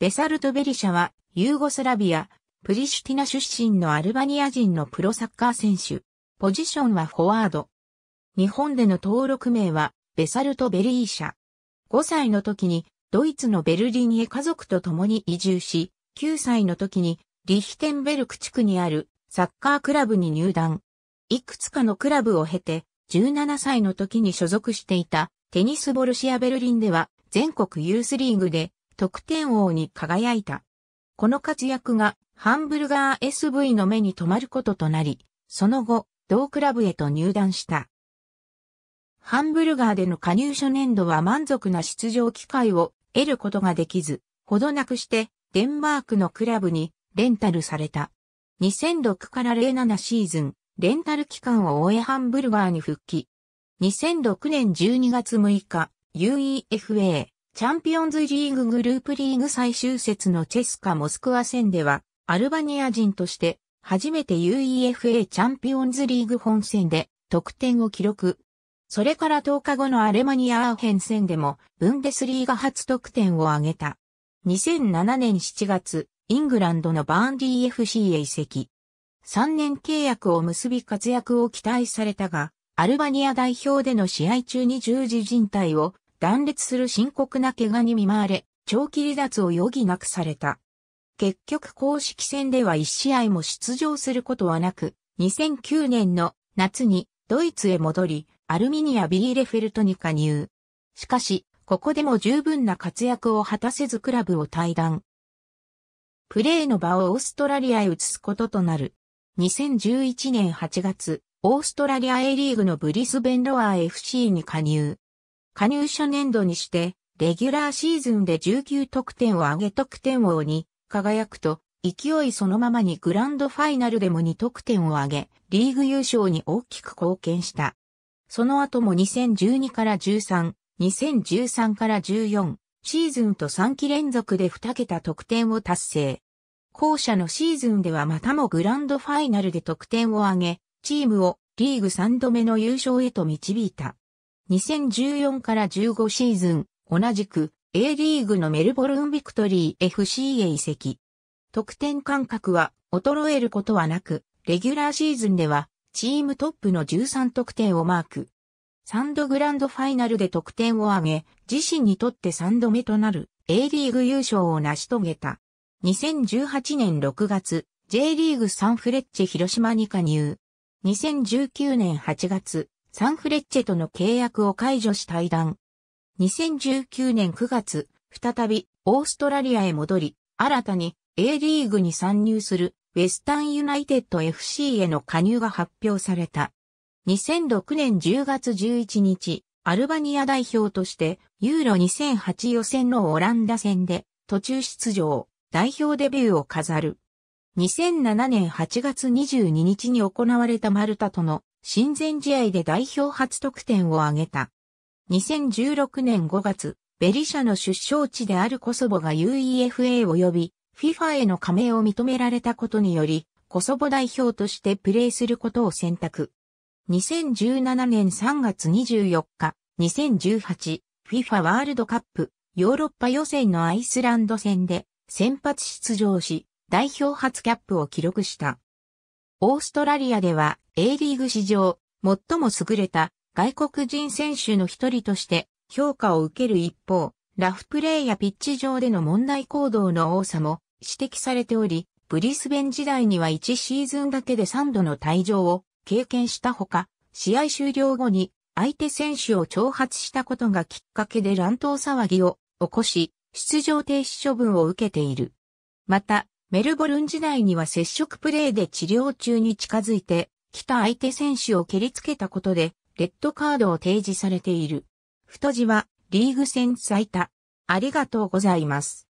ベサルト・ベリシャは、ユーゴスラビア、プリシュティナ出身のアルバニア人のプロサッカー選手。ポジションはフォワード。日本での登録名は、ベサルト・ベリーシャ。5歳の時に、ドイツのベルリンへ家族と共に移住し、9歳の時に、リヒテンベルク地区にあるサッカークラブに入団。いくつかのクラブを経て、17歳の時に所属していたテニスボルシアベルリンでは全国ユースリーグで得点王に輝いた。この活躍がハンブルガー SV の目に留まることとなり、その後、同クラブへと入団した。ハンブルガーでの加入初年度は満足な出場機会を得ることができず、ほどなくしてデンマークのクラブにレンタルされた。2006から07シーズン、レンタル期間を終えハンブルガーに復帰。2006年12月6日、UEFA チャンピオンズリーググループリーグ最終節のチェスカ・モスクワ戦では、アルバニア人として、初めて UEFA チャンピオンズリーグ本戦で得点を記録。それから10日後のアレマニアアーヘン戦でも、ブンデスリーガ初得点を挙げた。2007年7月、イングランドのバーンディ FC へ移籍。3年契約を結び活躍を期待されたが、アルバニア代表での試合中に十字人体を断裂する深刻な怪我に見舞われ、長期離脱を余儀なくされた。結局公式戦では1試合も出場することはなく、2009年の夏にドイツへ戻り、アルミニア・ビーレフェルトに加入。しかし、ここでも十分な活躍を果たせずクラブを退団。プレーの場をオーストラリアへ移すこととなる。2011年8月、オーストラリア A リーグのブリスベンロアー FC に加入。加入初年度にして、レギュラーシーズンで19得点を挙げ得点王に輝くと、勢いそのままにグランドファイナルでも2得点を挙げ、リーグ優勝に大きく貢献した。その後も2012から13、2013から14、シーズンと3期連続で2桁得点を達成。後者のシーズンではまたもグランドファイナルで得点を挙げ、チームをリーグ3度目の優勝へと導いた。2014から15シーズン、同じく A リーグのメルボルンビクトリー FC へ移籍。得点感覚は衰えることはなく、レギュラーシーズンではチームトップの13得点をマーク。3度グランドファイナルで得点を挙げ、自身にとって3度目となる A リーグ優勝を成し遂げた。2018年6月、J リーグサンフレッチェ広島に加入。2019年8月、サンフレッチェとの契約を解除し対談。2019年9月、再びオーストラリアへ戻り、新たに A リーグに参入するウェスタンユナイテッド FC への加入が発表された。2006年10月11日、アルバニア代表としてユーロ2008予選のオランダ戦で途中出場、代表デビューを飾る。2007年8月22日に行われたマルタとの親善試合で代表初得点を挙げた。2016年5月、ベリシャの出生地であるコソボが UEFA 及び FIFA への加盟を認められたことにより、コソボ代表としてプレーすることを選択。2017年3月24日、2018、FIFA ワールドカップ、ヨーロッパ予選のアイスランド戦で先発出場し、代表初キャップを記録した。オーストラリアでは A リーグ史上最も優れた外国人選手の一人として評価を受ける一方、ラフプレーやピッチ上での問題行動の多さも指摘されており、ブリスベン時代には1シーズンだけで3度の退場を経験したほか、試合終了後に相手選手を挑発したことがきっかけで乱闘騒ぎを起こし、出場停止処分を受けている。また、メルボルン時代には接触プレーで治療中に近づいて、来た相手選手を蹴りつけたことで、レッドカードを提示されている。太字は、リーグ戦最多。ありがとうございます。